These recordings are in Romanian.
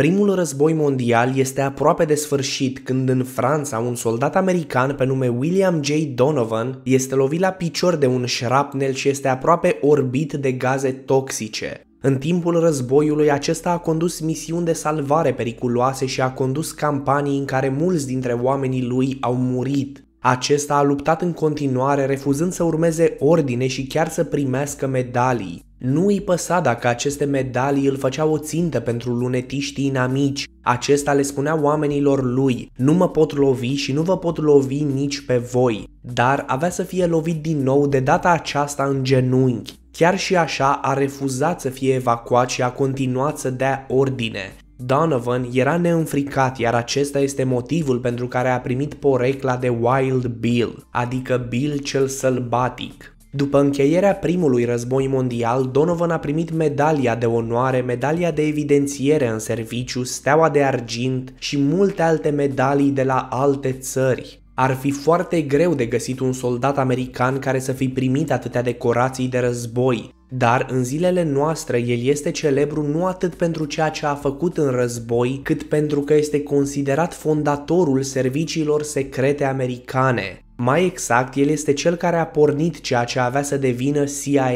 Primul război mondial este aproape de sfârșit când în Franța un soldat american pe nume William J. Donovan este lovit la picior de un șrapnel și este aproape orbit de gaze toxice. În timpul războiului, acesta a condus misiuni de salvare periculoase și a condus campanii în care mulți dintre oamenii lui au murit. Acesta a luptat în continuare refuzând să urmeze ordine și chiar să primească medalii. Nu îi păsa dacă aceste medalii îl făceau o țintă pentru lunetiștii inamici. Acesta le spunea oamenilor lui, nu mă pot lovi și nu vă pot lovi nici pe voi. Dar avea să fie lovit din nou de data aceasta în genunchi. Chiar și așa a refuzat să fie evacuat și a continuat să dea ordine. Donovan era neînfricat, iar acesta este motivul pentru care a primit porecla de Wild Bill, adică Bill cel sălbatic. După încheierea primului război mondial, Donovan a primit medalia de onoare, medalia de evidențiere în serviciu, steaua de argint și multe alte medalii de la alte țări. Ar fi foarte greu de găsit un soldat american care să fi primit atâtea decorații de război, dar în zilele noastre el este celebru nu atât pentru ceea ce a făcut în război, cât pentru că este considerat fondatorul serviciilor secrete americane. Mai exact, el este cel care a pornit ceea ce avea să devină CIA.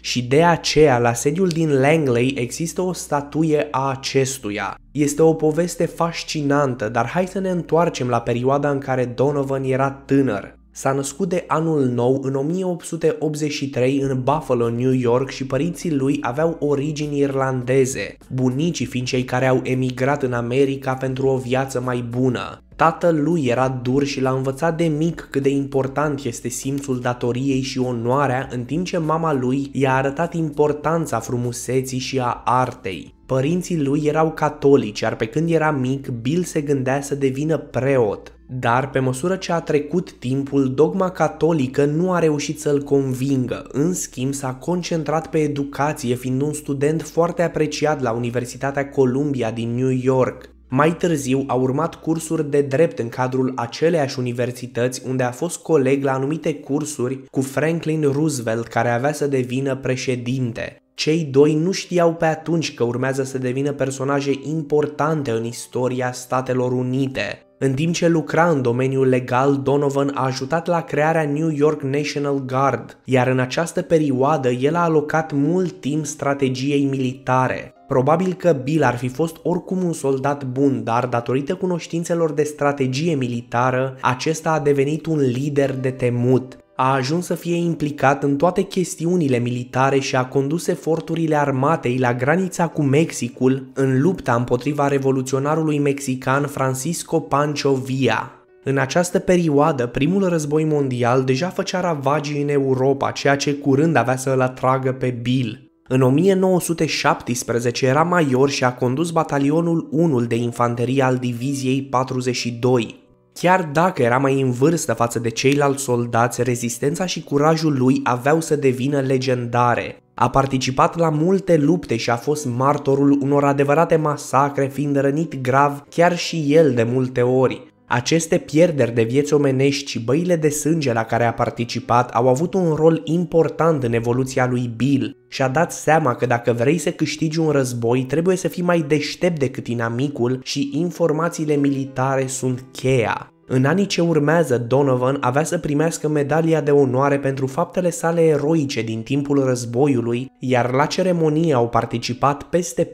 Și de aceea, la sediul din Langley există o statuie a acestuia. Este o poveste fascinantă, dar hai să ne întoarcem la perioada în care Donovan era tânăr. S-a născut de anul nou în 1883 în Buffalo, New York și părinții lui aveau origini irlandeze, bunicii fiind cei care au emigrat în America pentru o viață mai bună. Tatăl lui era dur și l-a învățat de mic cât de important este simțul datoriei și onoarea, în timp ce mama lui i-a arătat importanța frumuseții și a artei. Părinții lui erau catolici, iar pe când era mic, Bill se gândea să devină preot. Dar pe măsură ce a trecut timpul, dogma catolică nu a reușit să-l convingă. În schimb, s-a concentrat pe educație, fiind un student foarte apreciat la Universitatea Columbia din New York. Mai târziu a urmat cursuri de drept în cadrul aceleiași universități unde a fost coleg la anumite cursuri cu Franklin Roosevelt care avea să devină președinte. Cei doi nu știau pe atunci că urmează să devină personaje importante în istoria Statelor Unite. În timp ce lucra în domeniul legal, Donovan a ajutat la crearea New York National Guard, iar în această perioadă el a alocat mult timp strategiei militare. Probabil că Bill ar fi fost oricum un soldat bun, dar datorită cunoștințelor de strategie militară, acesta a devenit un lider de temut a ajuns să fie implicat în toate chestiunile militare și a condus eforturile armatei la granița cu Mexicul în lupta împotriva revoluționarului mexican Francisco Pancho Villa. În această perioadă, primul război mondial deja făcea ravagii în Europa, ceea ce curând avea să îl atragă pe Bill. În 1917 era major și a condus batalionul 1 de infanterie al diviziei 42. Chiar dacă era mai în vârstă față de ceilalți soldați, rezistența și curajul lui aveau să devină legendare. A participat la multe lupte și a fost martorul unor adevărate masacre, fiind rănit grav chiar și el de multe ori. Aceste pierderi de vieți omenești și băile de sânge la care a participat au avut un rol important în evoluția lui Bill și a dat seama că dacă vrei să câștigi un război, trebuie să fii mai deștept decât inamicul și informațiile militare sunt cheia. În anii ce urmează, Donovan avea să primească medalia de onoare pentru faptele sale eroice din timpul războiului, iar la ceremonie au participat peste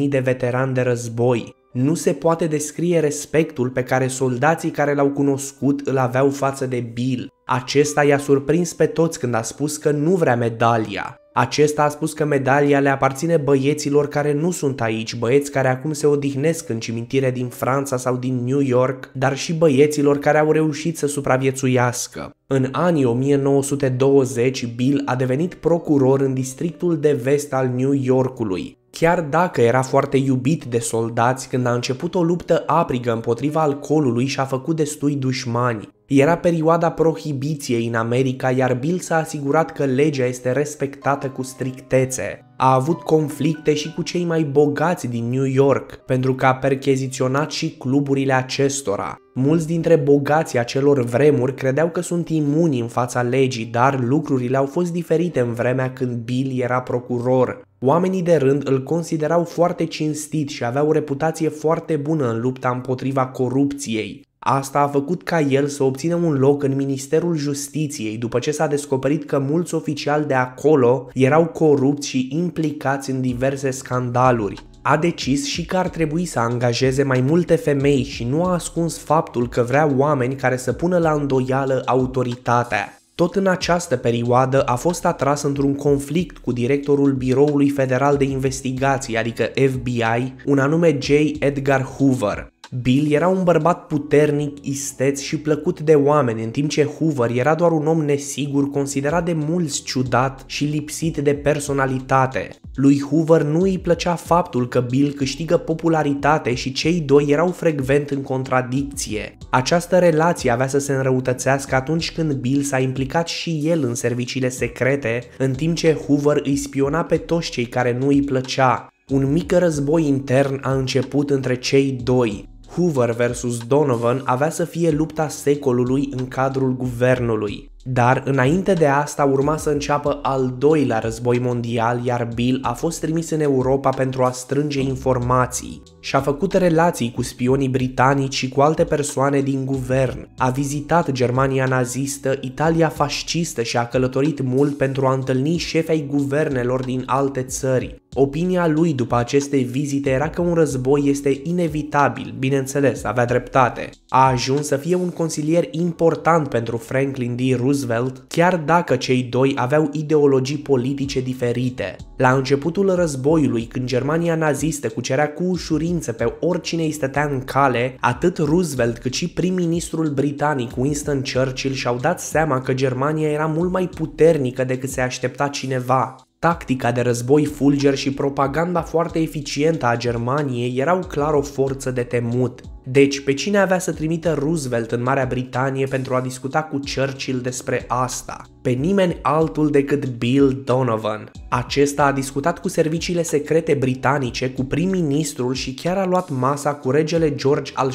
4.000 de veterani de război. Nu se poate descrie respectul pe care soldații care l-au cunoscut îl aveau față de Bill. Acesta i-a surprins pe toți când a spus că nu vrea medalia. Acesta a spus că medalia le aparține băieților care nu sunt aici, băieți care acum se odihnesc în cimitire din Franța sau din New York, dar și băieților care au reușit să supraviețuiască. În anii 1920, Bill a devenit procuror în districtul de vest al New Yorkului. Chiar dacă era foarte iubit de soldați, când a început o luptă aprigă împotriva alcoolului și a făcut destui dușmani. Era perioada prohibiției în America, iar Bill s-a asigurat că legea este respectată cu strictețe. A avut conflicte și cu cei mai bogați din New York, pentru că a percheziționat și cluburile acestora. Mulți dintre bogații acelor vremuri credeau că sunt imuni în fața legii, dar lucrurile au fost diferite în vremea când Bill era procuror. Oamenii de rând îl considerau foarte cinstit și avea o reputație foarte bună în lupta împotriva corupției. Asta a făcut ca el să obțină un loc în Ministerul Justiției după ce s-a descoperit că mulți oficiali de acolo erau corupți și implicați în diverse scandaluri. A decis și că ar trebui să angajeze mai multe femei și nu a ascuns faptul că vrea oameni care să pună la îndoială autoritatea. Tot în această perioadă a fost atras într-un conflict cu directorul Biroului Federal de Investigații, adică FBI, un anume J. Edgar Hoover. Bill era un bărbat puternic, isteț și plăcut de oameni, în timp ce Hoover era doar un om nesigur, considerat de mulți ciudat și lipsit de personalitate. Lui Hoover nu îi plăcea faptul că Bill câștigă popularitate și cei doi erau frecvent în contradicție. Această relație avea să se înrăutățească atunci când Bill s-a implicat și el în serviciile secrete, în timp ce Hoover îi spiona pe toți cei care nu îi plăcea. Un mic război intern a început între cei doi. Hoover versus Donovan avea să fie lupta secolului în cadrul guvernului. Dar înainte de asta urma să înceapă al doilea război mondial, iar Bill a fost trimis în Europa pentru a strânge informații și a făcut relații cu spionii britanici și cu alte persoane din guvern. A vizitat Germania nazistă, Italia fascistă și a călătorit mult pentru a întâlni șefei guvernelor din alte țări. Opinia lui după aceste vizite era că un război este inevitabil, bineînțeles, avea dreptate. A ajuns să fie un consilier important pentru Franklin D. Roosevelt, chiar dacă cei doi aveau ideologii politice diferite. La începutul războiului, când Germania nazistă cucerea cu ușurință pe oricine îi stătea în cale, atât Roosevelt cât și prim-ministrul britanic Winston Churchill și-au dat seama că Germania era mult mai puternică decât se aștepta cineva. Tactica de război fulger și propaganda foarte eficientă a Germaniei erau clar o forță de temut. Deci, pe cine avea să trimită Roosevelt în Marea Britanie pentru a discuta cu Churchill despre asta? Pe nimeni altul decât Bill Donovan. Acesta a discutat cu serviciile secrete britanice, cu prim-ministrul și chiar a luat masa cu regele George al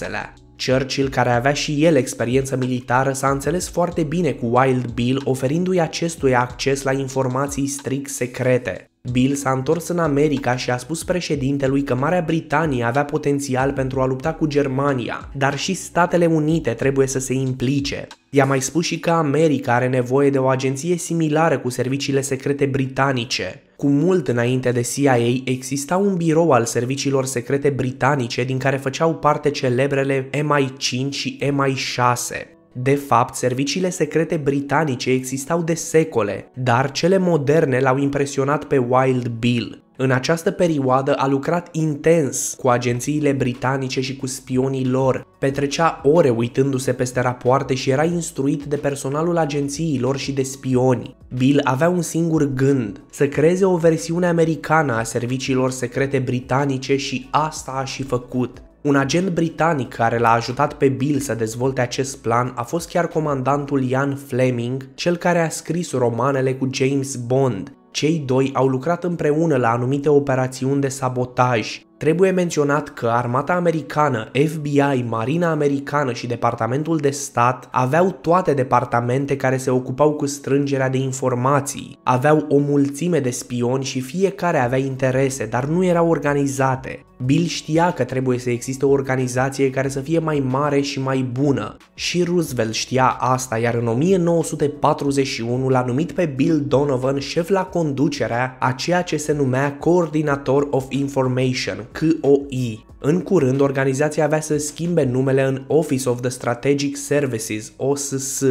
VI-lea. Churchill, care avea și el experiență militară, s-a înțeles foarte bine cu Wild Bill, oferindu-i acestuia acces la informații strict secrete. Bill s-a întors în America și a spus președintelui că Marea Britanie avea potențial pentru a lupta cu Germania, dar și Statele Unite trebuie să se implice. I-a mai spus și că America are nevoie de o agenție similară cu serviciile secrete britanice. Cu mult înainte de CIA exista un birou al serviciilor secrete britanice din care făceau parte celebrele MI5 și MI6. De fapt, serviciile secrete britanice existau de secole, dar cele moderne l-au impresionat pe Wild Bill, în această perioadă a lucrat intens cu agențiile britanice și cu spionii lor, petrecea ore uitându-se peste rapoarte și era instruit de personalul agențiilor și de spioni. Bill avea un singur gând, să creeze o versiune americană a serviciilor secrete britanice și asta a și făcut. Un agent britanic care l-a ajutat pe Bill să dezvolte acest plan a fost chiar comandantul Ian Fleming, cel care a scris romanele cu James Bond cei doi au lucrat împreună la anumite operațiuni de sabotaj, Trebuie menționat că armata americană, FBI, marina americană și departamentul de stat aveau toate departamente care se ocupau cu strângerea de informații, aveau o mulțime de spioni și fiecare avea interese, dar nu erau organizate. Bill știa că trebuie să existe o organizație care să fie mai mare și mai bună și Roosevelt știa asta, iar în 1941 l-a numit pe Bill Donovan șef la conducerea a ceea ce se numea Coordinator of Information, KOI. În curând, organizația avea să schimbe numele în Office of the Strategic Services, OSS.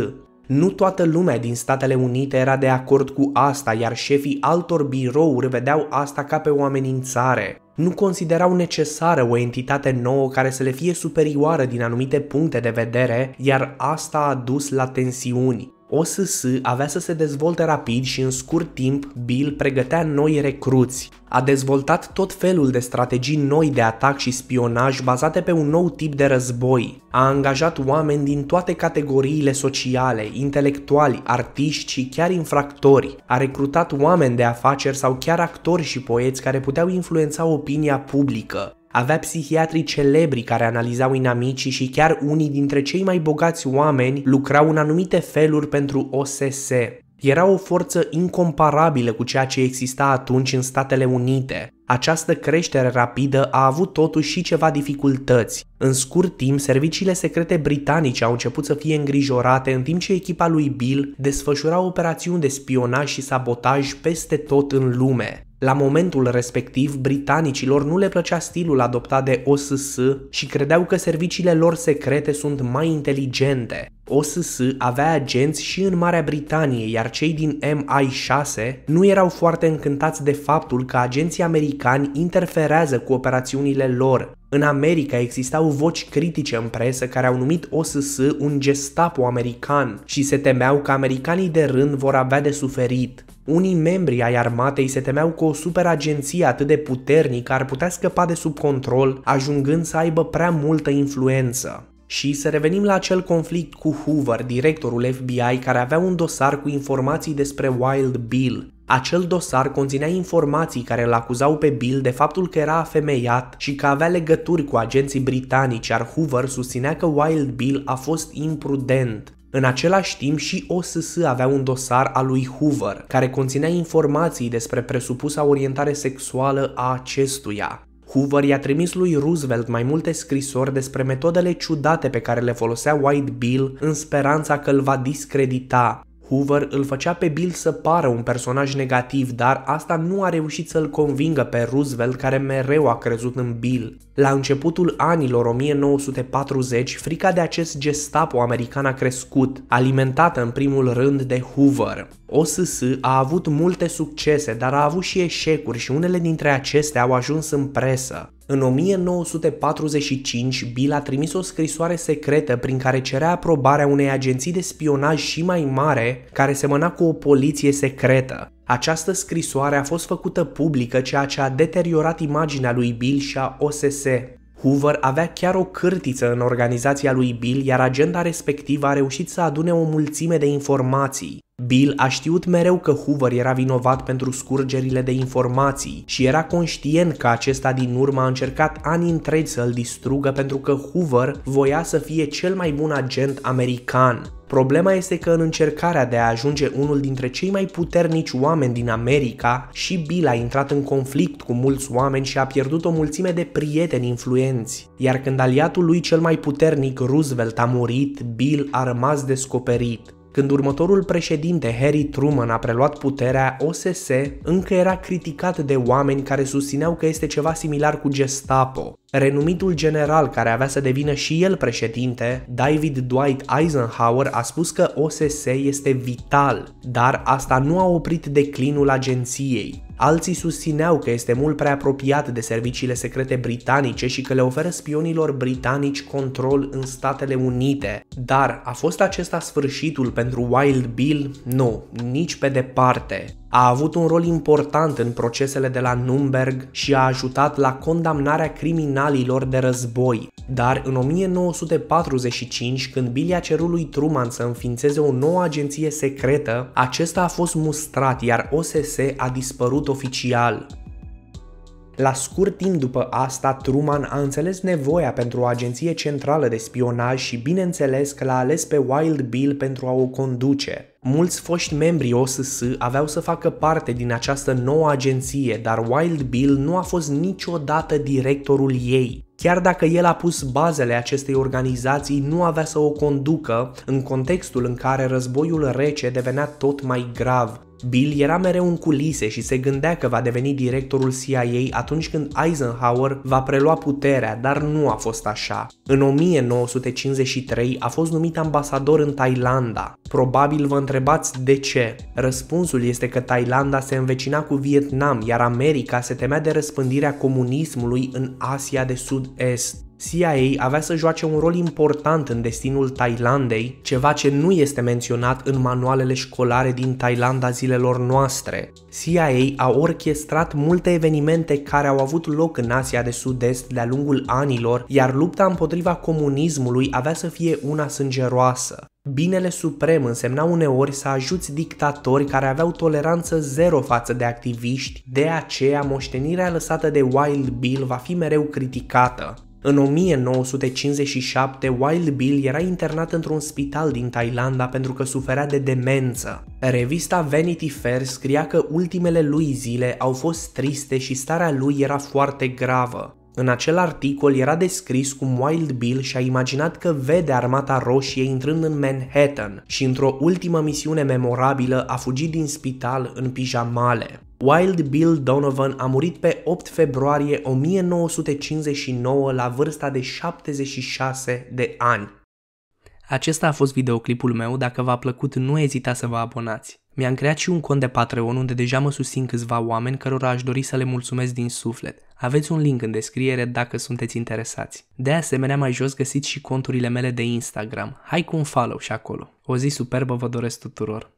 Nu toată lumea din Statele Unite era de acord cu asta, iar șefii altor birouri vedeau asta ca pe o amenințare. Nu considerau necesară o entitate nouă care să le fie superioară din anumite puncte de vedere, iar asta a dus la tensiuni. OSS avea să se dezvolte rapid și în scurt timp Bill pregătea noi recruți. A dezvoltat tot felul de strategii noi de atac și spionaj bazate pe un nou tip de război. A angajat oameni din toate categoriile sociale, intelectuali, artiști și chiar infractori. A recrutat oameni de afaceri sau chiar actori și poeți care puteau influența opinia publică. Avea psihiatrii celebri care analizau inamicii și chiar unii dintre cei mai bogați oameni lucrau în anumite feluri pentru OSS. Era o forță incomparabilă cu ceea ce exista atunci în Statele Unite. Această creștere rapidă a avut totuși și ceva dificultăți. În scurt timp, serviciile secrete britanice au început să fie îngrijorate în timp ce echipa lui Bill desfășura operațiuni de spionaj și sabotaj peste tot în lume. La momentul respectiv, britanicilor nu le plăcea stilul adoptat de OSS și credeau că serviciile lor secrete sunt mai inteligente, OSS avea agenți și în Marea Britanie, iar cei din MI6 nu erau foarte încântați de faptul că agenții americani interferează cu operațiunile lor. În America existau voci critice în presă care au numit OSS un gestapo american și se temeau că americanii de rând vor avea de suferit. Unii membri ai armatei se temeau că o superagenție atât de puternică ar putea scăpa de sub control, ajungând să aibă prea multă influență. Și să revenim la acel conflict cu Hoover, directorul FBI care avea un dosar cu informații despre Wild Bill. Acel dosar conținea informații care îl acuzau pe Bill de faptul că era afemeiat și că avea legături cu agenții britanici, iar Hoover susținea că Wild Bill a fost imprudent. În același timp și OSS avea un dosar al lui Hoover, care conținea informații despre presupusa orientare sexuală a acestuia. Hoover i-a trimis lui Roosevelt mai multe scrisori despre metodele ciudate pe care le folosea White Bill în speranța că îl va discredita. Hoover îl făcea pe Bill să pară un personaj negativ, dar asta nu a reușit să-l convingă pe Roosevelt, care mereu a crezut în Bill. La începutul anilor 1940, frica de acest gestapo american a crescut, alimentată în primul rând de Hoover. OSS a avut multe succese, dar a avut și eșecuri și unele dintre acestea au ajuns în presă. În 1945, Bill a trimis o scrisoare secretă prin care cerea aprobarea unei agenții de spionaj și mai mare, care semăna cu o poliție secretă. Această scrisoare a fost făcută publică, ceea ce a deteriorat imaginea lui Bill și a OSS. Hoover avea chiar o cârtiță în organizația lui Bill, iar agenda respectivă a reușit să adune o mulțime de informații. Bill a știut mereu că Hoover era vinovat pentru scurgerile de informații și era conștient că acesta din urmă a încercat ani întregi să-l distrugă pentru că Hoover voia să fie cel mai bun agent american. Problema este că în încercarea de a ajunge unul dintre cei mai puternici oameni din America, și Bill a intrat în conflict cu mulți oameni și a pierdut o mulțime de prieteni influenți. Iar când aliatul lui cel mai puternic, Roosevelt, a murit, Bill a rămas descoperit. Când următorul președinte Harry Truman a preluat puterea, OSS încă era criticat de oameni care susțineau că este ceva similar cu Gestapo. Renumitul general care avea să devină și el președinte, David Dwight Eisenhower, a spus că OSS este vital, dar asta nu a oprit declinul agenției. Alții susțineau că este mult prea apropiat de serviciile secrete britanice și că le oferă spionilor britanici control în Statele Unite. Dar a fost acesta sfârșitul pentru Wild Bill? Nu, nici pe departe a avut un rol important în procesele de la Nürnberg și a ajutat la condamnarea criminalilor de război. Dar în 1945, când Billy a cerut lui Truman să înființeze o nouă agenție secretă, acesta a fost mustrat, iar OSS a dispărut oficial. La scurt timp după asta, Truman a înțeles nevoia pentru o agenție centrală de spionaj și bineînțeles că l-a ales pe Wild Bill pentru a o conduce. Mulți foști membri OSS aveau să facă parte din această nouă agenție, dar Wild Bill nu a fost niciodată directorul ei. Chiar dacă el a pus bazele acestei organizații, nu avea să o conducă în contextul în care războiul rece devenea tot mai grav. Bill era mereu în culise și se gândea că va deveni directorul CIA atunci când Eisenhower va prelua puterea, dar nu a fost așa. În 1953 a fost numit ambasador în Thailanda. Probabil vă întrebați de ce. Răspunsul este că Thailanda se învecina cu Vietnam, iar America se temea de răspândirea comunismului în Asia de Sud-Est. CIA avea să joace un rol important în destinul Thailandei, ceva ce nu este menționat în manualele școlare din Thailanda zilelor noastre. CIA a orchestrat multe evenimente care au avut loc în Asia de Sud-Est de-a lungul anilor, iar lupta împotriva comunismului avea să fie una sângeroasă. Binele suprem însemna uneori să ajuți dictatori care aveau toleranță zero față de activiști, de aceea moștenirea lăsată de Wild Bill va fi mereu criticată. În 1957, Wild Bill era internat într-un spital din Thailanda pentru că suferea de demență. Revista Vanity Fair scria că ultimele lui zile au fost triste și starea lui era foarte gravă. În acel articol era descris cum Wild Bill și-a imaginat că vede armata roșie intrând în Manhattan și într-o ultimă misiune memorabilă a fugit din spital în pijamale. Wild Bill Donovan a murit pe 8 februarie 1959 la vârsta de 76 de ani. Acesta a fost videoclipul meu, dacă v-a plăcut nu ezita să vă abonați. Mi-am creat și un cont de Patreon unde deja mă susțin câțiva oameni cărora aș dori să le mulțumesc din suflet. Aveți un link în descriere dacă sunteți interesați. De asemenea, mai jos găsiți și conturile mele de Instagram. Hai cu un follow și acolo. O zi superbă vă doresc tuturor!